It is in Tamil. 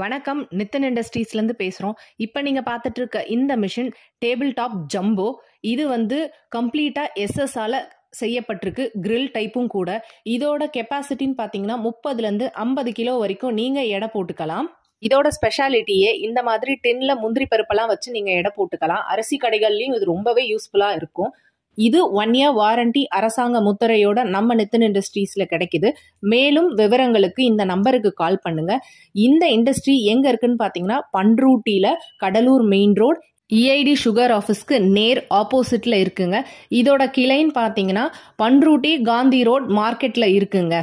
வணக்கம் நித்தன் இண்டஸ்ட்ரீஸ்லேருந்து பேசுகிறோம் இப்போ நீங்கள் பார்த்துட்டு இருக்க இந்த மிஷின் டேபிள் டாப் ஜம்போ இது வந்து கம்ப்ளீட்டாக எஸ்எஸ்ஆல செய்யப்பட்டிருக்கு கிரில் டைப்பும் கூட இதோட கெப்பாசிட்டின்னு பார்த்தீங்கன்னா முப்பதுலேருந்து ஐம்பது கிலோ வரைக்கும் நீங்கள் எடை போட்டுக்கலாம் இதோட ஸ்பெஷாலிட்டியே இந்த மாதிரி டின்ல முந்திரி பருப்பெல்லாம் வச்சு நீங்கள் எடை போட்டுக்கலாம் அரிசி கடைகள்லையும் இது ரொம்பவே யூஸ்ஃபுல்லாக இருக்கும் இது ஒன் இயர் வாரண்டி அரசாங்க முத்திரையோட நம்ம நித்தின் இண்டஸ்ட்ரீஸில் கிடைக்குது மேலும் விவரங்களுக்கு இந்த நம்பருக்கு கால் பண்ணுங்க இந்த இண்டஸ்ட்ரி எங்கே இருக்குன்னு பார்த்தீங்கன்னா பன்ரூட்டியில் Cuddalore main road EID sugar ஆஃபீஸ்க்கு நேர் ஆப்போசிட்டில் இருக்குங்க இதோட கிளைன்னு பார்த்தீங்கன்னா பன்ரூட்டி காந்தி ரோட் மார்க்கெட்டில் இருக்குங்க